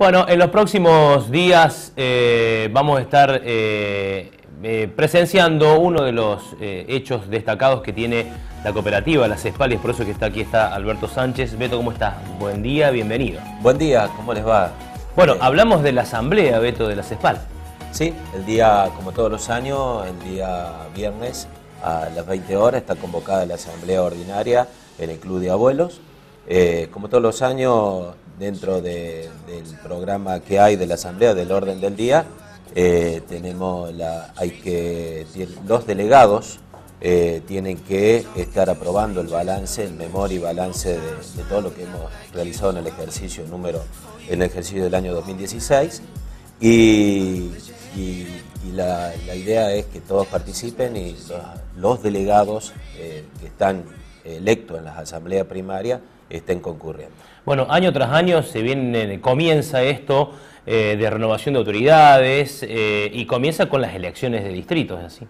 Bueno, en los próximos días eh, vamos a estar eh, eh, presenciando uno de los hechos destacados que tiene la cooperativa Las Espalias, por eso que está aquí está Alberto Sánchez. Beto, ¿cómo estás? Buen día, bienvenido. Buen día, ¿cómo les va? Bueno, hablamos de la asamblea, Beto, de las Espal. Sí, el día, como todos los años, el día viernes a las 20 horas está convocada la asamblea ordinaria en el Club de Abuelos. como todos los años, dentro del programa que hay de la Asamblea, del orden del día, eh, tenemos hay que, los delegados eh, tienen que estar aprobando el balance, el memoria y balance de, todo lo que hemos realizado en el ejercicio número, en el ejercicio del año 2016. Y, la, idea es que todos participen y los, delegados eh, que están electos en las asambleas primarias estén concurriendo. Bueno, año tras año se viene, comienza esto eh, de renovación de autoridades eh, y comienza con las elecciones de distritos, así?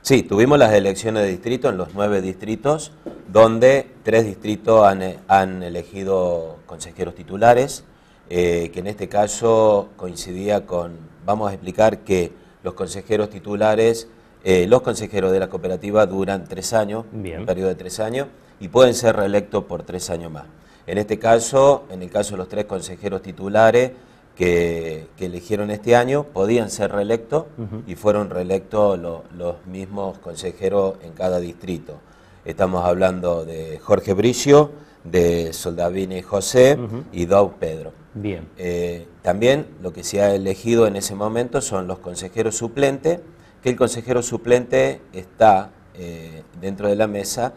Sí, tuvimos las elecciones de distrito en los nueve distritos, donde tres distritos han, elegido consejeros titulares, eh, que en este caso coincidía con, vamos a explicar que los consejeros titulares, los consejeros de la cooperativa duran tres años, un periodo de tres años, y pueden ser reelectos por tres años más. En este caso, en el caso de los tres consejeros titulares que, eligieron este año, podían ser reelectos y fueron reelectos los mismos consejeros en cada distrito. Estamos hablando de Jorge Bricio, de Soldavini José y Dau Pedro. Bien. Eh, también lo que se ha elegido en ese momento son los consejeros suplentes, que el consejero suplente está eh, dentro de la mesa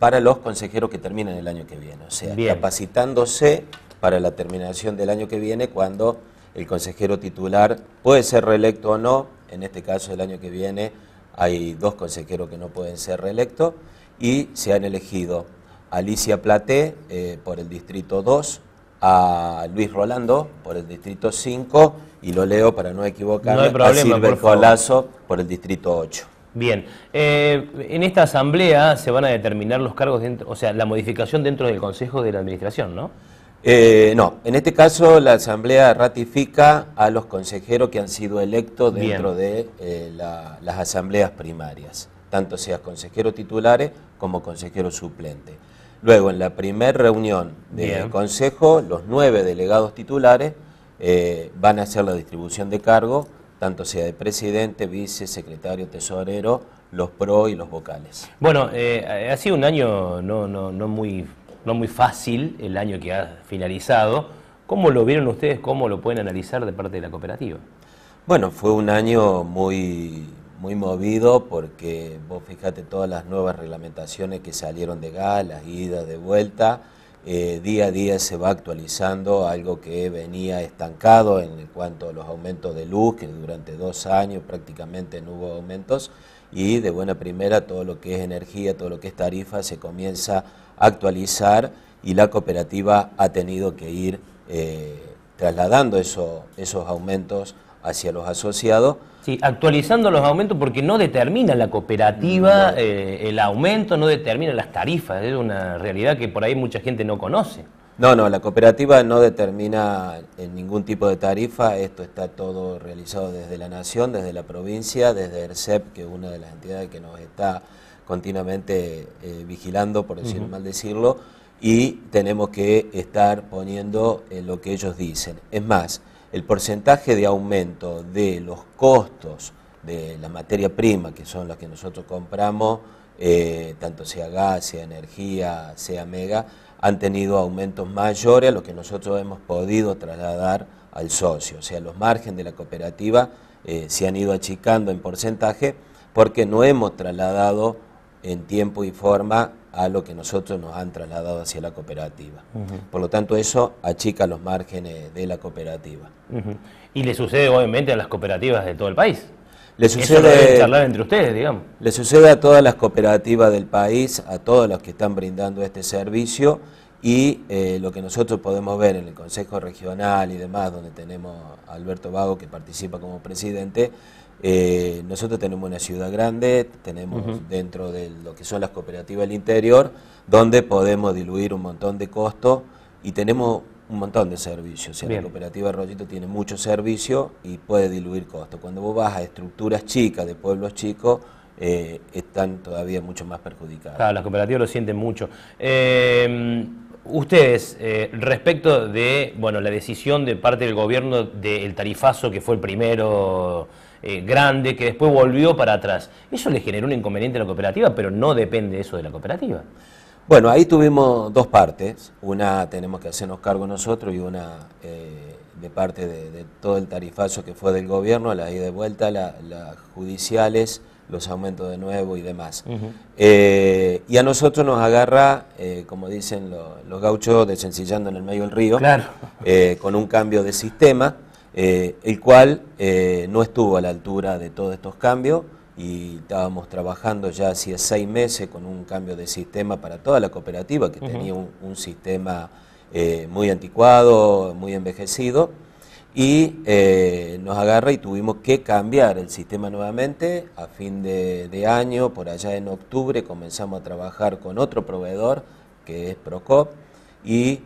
para los consejeros que terminan el año que viene, o sea, capacitándose para la terminación del año que viene cuando el consejero titular puede ser reelecto o no, en este caso el año que viene hay dos consejeros que no pueden ser reelectos y se han elegido Alicia Platé eh, por el distrito 2, a Luis Rolando por el distrito 5 y lo leo para no equivocarme, no a Silver por Colazo por el distrito 8. Bien, eh, en esta asamblea se van a determinar los cargos, dentro, o sea, la modificación dentro del Consejo de la Administración, ¿no? Eh, no, en este caso la Asamblea ratifica a los consejeros que han sido electos dentro de eh, las asambleas primarias, tanto sea consejeros titulares como consejeros suplentes. Luego, en la primera reunión del Consejo, los nueve delegados titulares van a hacer la distribución de cargos tanto sea de presidente, vice, secretario, tesorero, los pro y los vocales. Bueno, eh, ha sido un año no, muy, fácil, el año que ha finalizado. ¿Cómo lo vieron ustedes? ¿Cómo lo pueden analizar de parte de la cooperativa? Bueno, fue un año muy, muy movido porque vos fijate todas las nuevas reglamentaciones que salieron de galas, las idas de vuelta eh, día a día se va actualizando algo que venía estancado en cuanto a los aumentos de luz, que durante dos años prácticamente no hubo aumentos, y de buena primera todo lo que es energía, todo lo que es tarifa se comienza a actualizar y la cooperativa ha tenido que ir eh, trasladando esos aumentos hacia los asociados. Sí, actualizando los aumentos porque no determina la cooperativa eh, el aumento, no determina las tarifas, es una realidad que por ahí mucha gente no conoce. No, no, la cooperativa no determina ningún tipo de tarifa, esto está todo realizado desde la Nación, desde la provincia, desde el e que es una de las entidades que nos está continuamente eh, vigilando, por decir, mal decirlo, y tenemos que estar poniendo eh, lo que ellos dicen. Es más, el porcentaje de aumento de los costos de la materia prima, que son las que nosotros compramos, eh, tanto sea gas, sea energía, sea mega, han tenido aumentos mayores a lo que nosotros hemos podido trasladar al socio. O sea, los márgenes de la cooperativa eh, se han ido achicando en porcentaje porque no hemos trasladado en tiempo y forma a lo que nosotros nos han trasladado hacia la cooperativa. Por lo tanto, eso achica los márgenes de la cooperativa. Y le sucede obviamente a las cooperativas de todo el país. Le sucede, charlar entre ustedes, digamos. Le sucede a todas las cooperativas del país, a todas las que están brindando este servicio y eh, lo que nosotros podemos ver en el Consejo Regional y demás, donde tenemos a Alberto Vago que participa como presidente, eh, nosotros tenemos una ciudad grande, tenemos dentro de lo que son las cooperativas del interior, donde podemos diluir un montón de costos y tenemos un montón de servicios. la cooperativa Rollito tiene mucho servicio y puede diluir costos. Cuando vos vas a estructuras chicas de pueblos chicos, eh, están todavía mucho más perjudicadas. Claro, las cooperativas lo sienten mucho. Em, ustedes, eh, respecto de bueno, la decisión de parte del gobierno del tarifazo, que fue el primero eh, grande que después volvió para atrás. Eso le generó un inconveniente a la cooperativa, pero no depende eso de la cooperativa. Bueno, ahí tuvimos dos partes. Una tenemos que hacernos cargo nosotros y una eh, de parte de, todo el tarifazo que fue del gobierno, la ida de vuelta, las la judiciales, los aumentos de nuevo y demás. Eh, y a nosotros nos agarra, como dicen los gauchos, desencillando en el medio del río, claro. con un cambio de sistema. Eh, el cual eh, no estuvo a la altura de todos estos cambios y estábamos trabajando ya hacía seis meses con un cambio de sistema para toda la cooperativa, que tenía un, sistema eh, muy anticuado, muy envejecido, y nos agarra y tuvimos que cambiar el sistema nuevamente a fin de, año, por allá en octubre comenzamos a trabajar con otro proveedor, que es Procop, y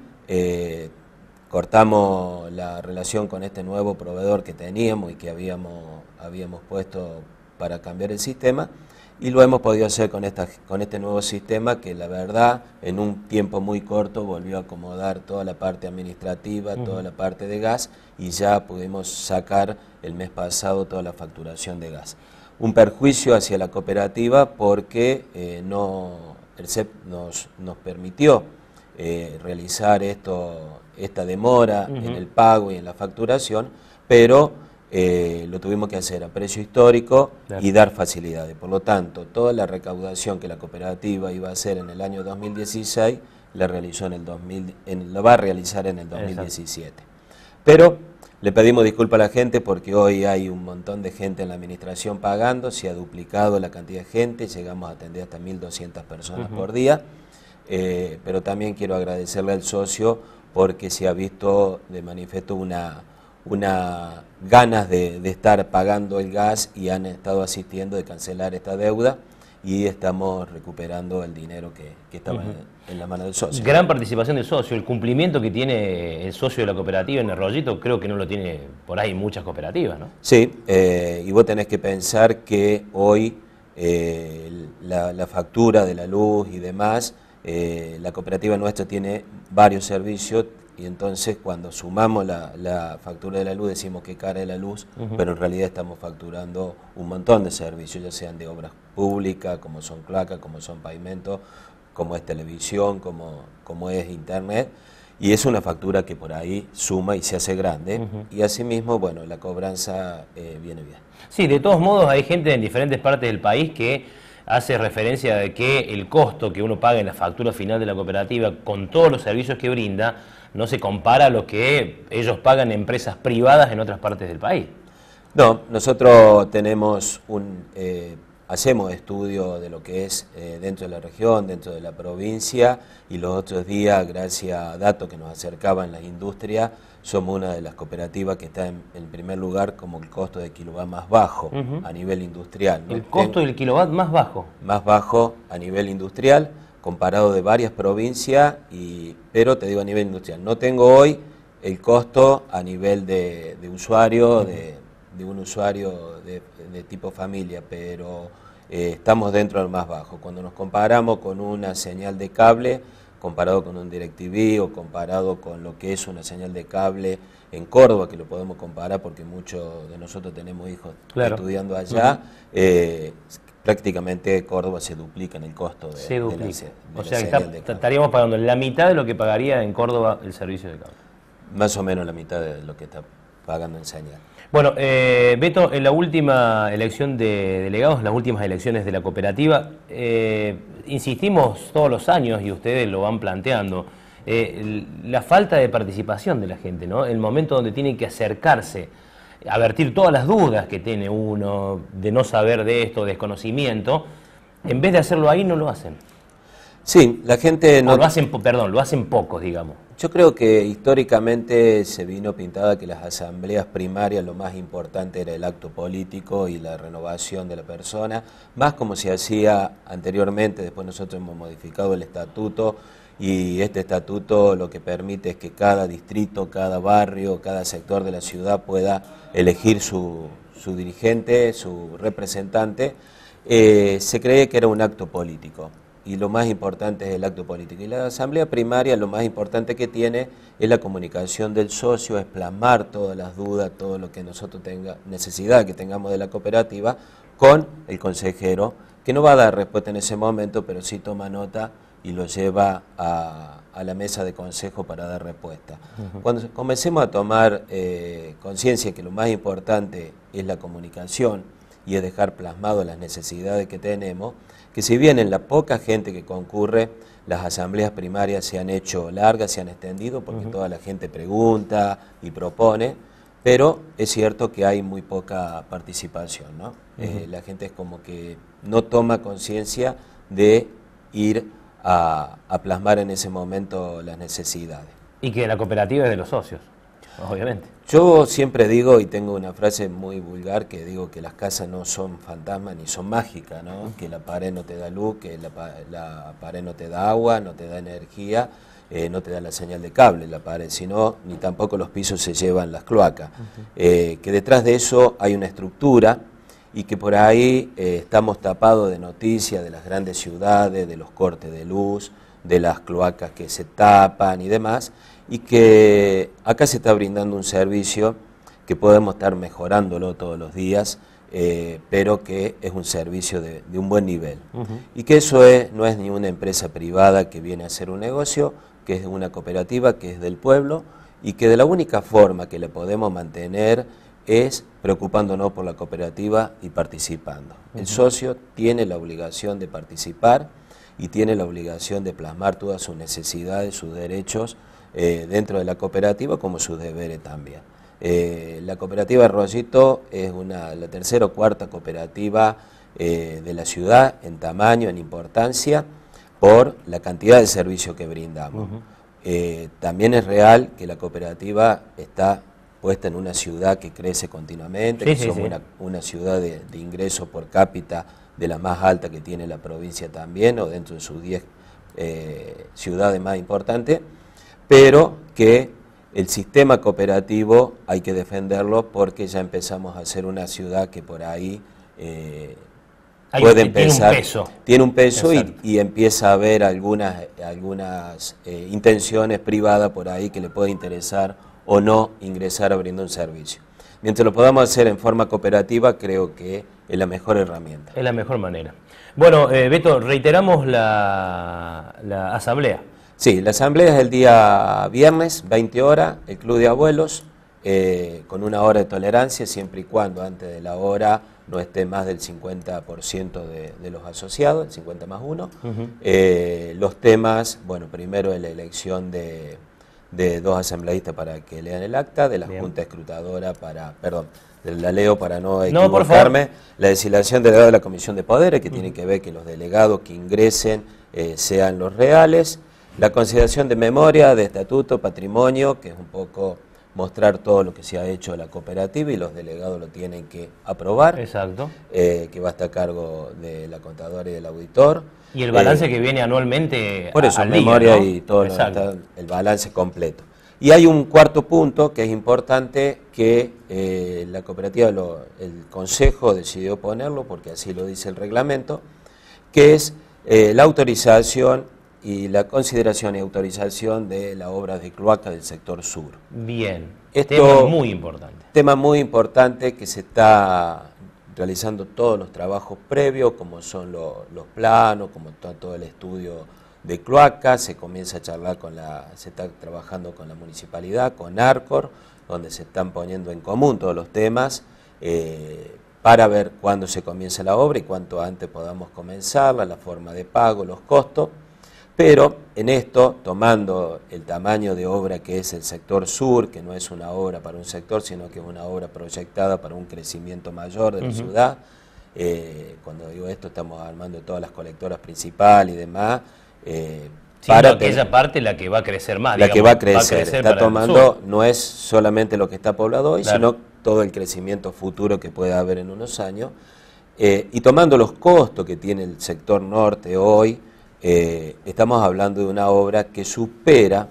cortamos la relación con este nuevo proveedor que teníamos y que habíamos, habíamos puesto para cambiar el sistema y lo hemos podido hacer con, esta, con este nuevo sistema que la verdad en un tiempo muy corto volvió a acomodar toda la parte administrativa, toda la parte de gas y ya pudimos sacar el mes pasado toda la facturación de gas. Un perjuicio hacia la cooperativa porque eh, no, el CEP nos, nos permitió eh, realizar esto, esta demora en el pago y en la facturación, pero eh, lo tuvimos que hacer a precio histórico y dar facilidades. Por lo tanto, toda la recaudación que la cooperativa iba a hacer en el año 2016, la, realizó en el 2000, en, va a realizar en el 2017. Pero le pedimos disculpas a la gente porque hoy hay un montón de gente en la administración pagando, se ha duplicado la cantidad de gente, llegamos a atender hasta 1.200 personas por día. Eh, pero también quiero agradecerle al socio porque se ha visto de manifiesto una, ganas de, estar pagando el gas y han estado asistiendo de cancelar esta deuda y estamos recuperando el dinero que, que estaba en, la mano del socio. Gran participación del socio, el cumplimiento que tiene el socio de la cooperativa en el rollito, creo que no lo tiene por ahí muchas cooperativas, ¿no? Sí, eh, y vos tenés que pensar que hoy eh, la, factura de la luz y demás eh, la cooperativa nuestra tiene varios servicios y entonces cuando sumamos la, factura de la luz decimos que cara de la luz, pero en realidad estamos facturando un montón de servicios, ya sean de obras públicas, como son clacas, como son pavimentos, como es televisión, como, como es internet, y es una factura que por ahí suma y se hace grande, y asimismo, bueno, la cobranza eh, viene bien. Sí, de todos modos hay gente en diferentes partes del país que hace referencia de que el costo que uno paga en la factura final de la cooperativa con todos los servicios que brinda no se compara a lo que ellos pagan en empresas privadas en otras partes del país. No, nosotros tenemos un, eh, hacemos estudio de lo que es eh, dentro de la región, dentro de la provincia y los otros días, gracias a datos que nos acercaban las industrias, somos una de las cooperativas que está en, primer lugar como el costo de kilovat más bajo a nivel industrial. El costo del kilowatt más bajo. Más bajo a nivel industrial, comparado de varias provincias, y, pero te digo a nivel industrial. No tengo hoy el costo a nivel de, usuario, de, un usuario de, tipo familia, pero eh, estamos dentro del más bajo. Cuando nos comparamos con una señal de cable, comparado con un DirecTV o comparado con lo que es una señal de cable en Córdoba, que lo podemos comparar porque muchos de nosotros tenemos hijos estudiando allá, eh, prácticamente Córdoba se duplica en el costo de, se duplica. la, o sea, estaríamos pagando la mitad de lo que pagaría en Córdoba el servicio de cable. Más o menos la mitad de lo que está pagando enseña Bueno, eh, Beto, en la última elección de delegados, las últimas elecciones de la cooperativa, eh, insistimos todos los años, y ustedes lo van planteando, eh, la falta de participación de la gente, ¿no? El momento donde tiene que acercarse, avertir todas las dudas que tiene uno, de no saber de esto, desconocimiento, en vez de hacerlo ahí, no lo hacen. Sí, la gente no... lo hacen, perdón, lo hacen pocos, digamos. Yo creo que históricamente se vino pintada que las asambleas primarias lo más importante era el acto político y la renovación de la persona, más como se hacía anteriormente, después nosotros hemos modificado el estatuto y este estatuto lo que permite es que cada distrito, cada barrio, cada sector de la ciudad pueda elegir su, su dirigente, su representante. Eh, se cree que era un acto político y lo más importante es el acto político. Y la asamblea primaria lo más importante que tiene es la comunicación del socio, es plasmar todas las dudas, todo lo que nosotros tenga necesidad que tengamos de la cooperativa con el consejero, que no va a dar respuesta en ese momento, pero sí toma nota y lo lleva a, la mesa de consejo para dar respuesta. Cuando comencemos a tomar eh, conciencia que lo más importante es la comunicación, y es dejar plasmado las necesidades que tenemos, que si bien en la poca gente que concurre, las asambleas primarias se han hecho largas, se han extendido, porque toda la gente pregunta y propone, pero es cierto que hay muy poca participación, ¿no? Eh, la gente es como que no toma conciencia de ir a, a plasmar en ese momento las necesidades. Y que la cooperativa es de los socios, obviamente. Yo siempre digo, y tengo una frase muy vulgar, que digo que las casas no son fantasmas ni son mágicas, ¿no? Que la pared no te da luz, que la, pared no te da agua, no te da energía, eh, no te da la señal de cable la pared, sino ni tampoco los pisos se llevan las cloacas. Eh, que detrás de eso hay una estructura y que por ahí eh, estamos tapados de noticias de las grandes ciudades, de los cortes de luz, de las cloacas que se tapan y demás, y que acá se está brindando un servicio que podemos estar mejorándolo todos los días, eh, pero que es un servicio de, un buen nivel. Y que eso es, no es ni una empresa privada que viene a hacer un negocio, que es una cooperativa, que es del pueblo, y que de la única forma que le podemos mantener es preocupándonos por la cooperativa y participando. El socio tiene la obligación de participar y tiene la obligación de plasmar todas sus necesidades, sus derechos, eh, dentro de la cooperativa como sus deberes también. Eh, la cooperativa Rollito es una, la tercera o cuarta cooperativa eh, de la ciudad en tamaño, en importancia, por la cantidad de servicios que brindamos. también es real que la cooperativa está puesta en una ciudad que crece continuamente, que somos Una, ciudad de, de ingreso por cápita de la más alta que tiene la provincia también, o dentro de sus 10 ciudades más importantes, pero que el sistema cooperativo hay que defenderlo porque ya empezamos a ser una ciudad que por ahí eh, puede empezar. Tiene un peso. Tiene un peso y, empieza a haber algunas, algunas eh, intenciones privadas por ahí que le puede interesar o no ingresar abriendo un servicio. Mientras lo podamos hacer en forma cooperativa, creo que es la mejor herramienta. Es la mejor manera. Bueno, eh, Beto, reiteramos la asamblea. Sí, la asamblea es el día viernes, 20 horas, el Club de Abuelos, eh, con una hora de tolerancia, siempre y cuando antes de la hora no esté más del 50% de, los asociados, el 50 más 1. Eh, los temas, bueno, primero la elección de, dos asambleístas para que lean el acta, de la Junta Escrutadora para, perdón, la leo para no equivocarme, no, la designación de la Comisión de Poderes, que tiene que ver que los delegados que ingresen eh, sean los reales. La consideración de memoria, de estatuto, patrimonio, que es un poco mostrar todo lo que se ha hecho la cooperativa y los delegados lo tienen que aprobar. Exacto. Eh, que va a estar a cargo de la contadora y del auditor. Y el balance eh, que viene anualmente. Por eso, memoria y todo el balance completo. Y hay un cuarto punto que es importante que eh, la cooperativa, el consejo decidió ponerlo porque así lo dice el reglamento, que es la autorización y la consideración y autorización de la obra de cloaca del sector sur. Bien, Esto, tema muy importante. Tema muy importante que se está realizando todos los trabajos previos, como son los planos, como todo el estudio de cloaca, se comienza a charlar con la, se está trabajando con la municipalidad, con ARCOR, donde se están poniendo en común todos los temas, eh, para ver cuándo se comienza la obra y cuánto antes podamos comenzarla, la forma de pago, los costos. Pero en esto, tomando el tamaño de obra que es el sector sur, que no es una obra para un sector, sino que es una obra proyectada para un crecimiento mayor de la ciudad, eh, cuando digo esto estamos armando todas las colectoras principales y demás. Eh, para aquella parte la que va a crecer más. La que va a crecer, está tomando, no es solamente lo que está poblado hoy, sino todo el crecimiento futuro que pueda haber en unos años. Eh, y tomando los costos que tiene el sector norte hoy, eh, estamos hablando de una obra que supera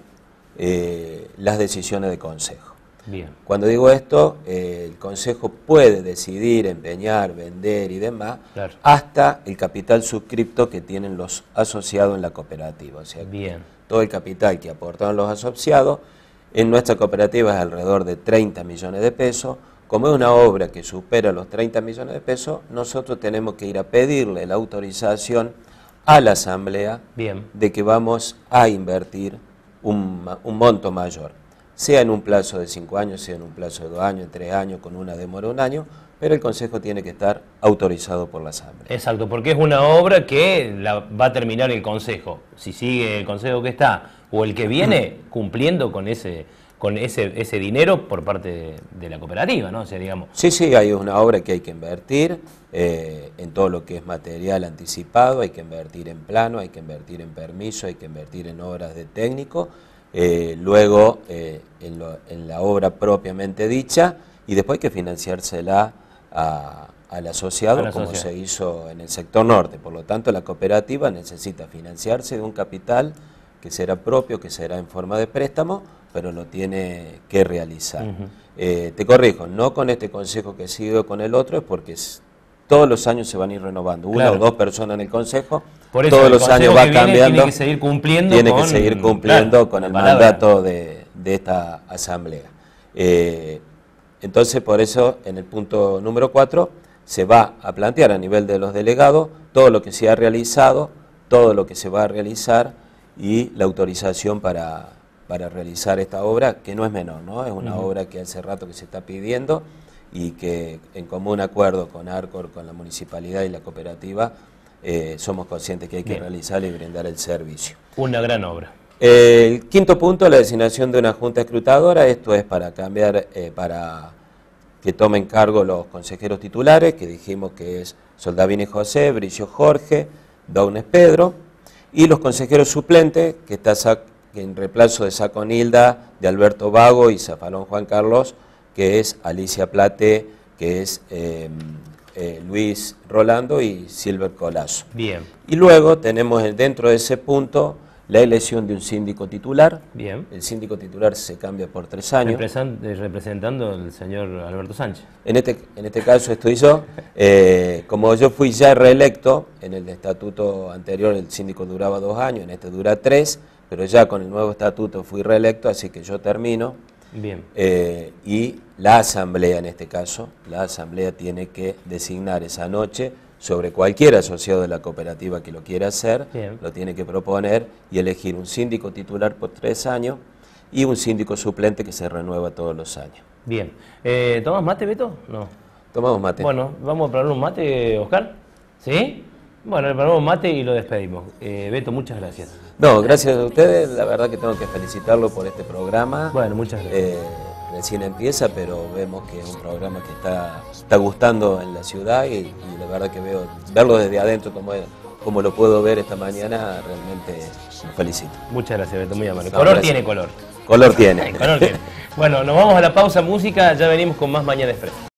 eh, las decisiones de consejo. Bien. Cuando digo esto, eh, el consejo puede decidir, empeñar, vender y demás, hasta el capital suscripto que tienen los asociados en la cooperativa. O sea, Bien. todo el capital que aportaron los asociados en nuestra cooperativa es alrededor de 30 millones de pesos. Como es una obra que supera los 30 millones de pesos, nosotros tenemos que ir a pedirle la autorización a la Asamblea de que vamos a invertir un, monto mayor, sea en un plazo de cinco años, sea en un plazo de dos años, tres años, con una demora de un año, pero el Consejo tiene que estar autorizado por la Asamblea. Exacto, porque es una obra que la va a terminar el Consejo, si sigue el Consejo que está o el que viene cumpliendo con ese con ese, dinero por parte de, la cooperativa, ¿no? O Sí, sí, hay una obra que hay que invertir eh, en todo lo que es material anticipado, hay que invertir en plano, hay que invertir en permiso, hay que invertir en obras de técnico, eh, luego eh, en, la obra propiamente dicha y después hay que financiársela al asociado, como se hizo en el sector norte. Por lo tanto, la cooperativa necesita financiarse de un capital que será propio, que será en forma de préstamo, pero lo tiene que realizar. Eh, te corrijo, no con este consejo que sigo con el otro, es porque todos los años se van a ir renovando, una o dos personas en el consejo, todos los años va cambiando. Tiene que seguir cumpliendo, tiene que seguir cumpliendo con el mandato de, esta asamblea. Eh, entonces, por eso, en el punto número 4, se va a plantear a nivel de los delegados todo lo que se ha realizado, todo lo que se va a realizar y la autorización para, para realizar esta obra, que no es menor, ¿no? Es una obra que hace rato que se está pidiendo y que en común acuerdo con ARCOR, con la municipalidad y la cooperativa, eh, somos conscientes que hay que realizarla y brindar el servicio. Una gran obra. el quinto punto, la designación de una junta escrutadora, esto es para cambiar, eh, para que tomen cargo los consejeros titulares, que dijimos que es Soldavini José, Brillo Jorge, Daunes Pedro, y los consejeros suplentes, que está en reemplazo de Saconilda, de Alberto Vago y Zafalón Juan Carlos, que es Alicia Plate, que es em, eh, Luis Rolando y Silver Colazo. Bien. Y luego tenemos dentro de ese punto la elección de un síndico titular. Bien. El síndico titular se cambia por tres años. Eh, representando al señor Alberto Sánchez. En este, en este caso estoy yo. Eh, como yo fui ya reelecto, en el estatuto anterior el síndico duraba dos años, en este dura tres pero ya con el nuevo estatuto fui reelecto, así que yo termino. Bien. Eh, y la asamblea, en este caso, la asamblea tiene que designar esa noche sobre cualquier asociado de la cooperativa que lo quiera hacer, lo tiene que proponer y elegir un síndico titular por tres años y un síndico suplente que se renueva todos los años. Bien. Eh, ¿Tomás mate, Beto? No. Tomamos mate. Bueno, vamos a probar un mate, Oscar. ¿Sí? Bueno, le ponemos mate y lo despedimos. Eh, Beto, muchas gracias. No, gracias a ustedes. La verdad que tengo que felicitarlo por este programa. Bueno, muchas eh, gracias. recién empieza, pero vemos que es un programa que está, está gustando en la ciudad y, la verdad que veo verlo desde adentro como, como lo puedo ver esta mañana, realmente lo felicito. Muchas gracias, Beto, muy amable. color tiene color. Color tiene. Bueno, nos vamos a la pausa música, ya venimos con más Mañana Express.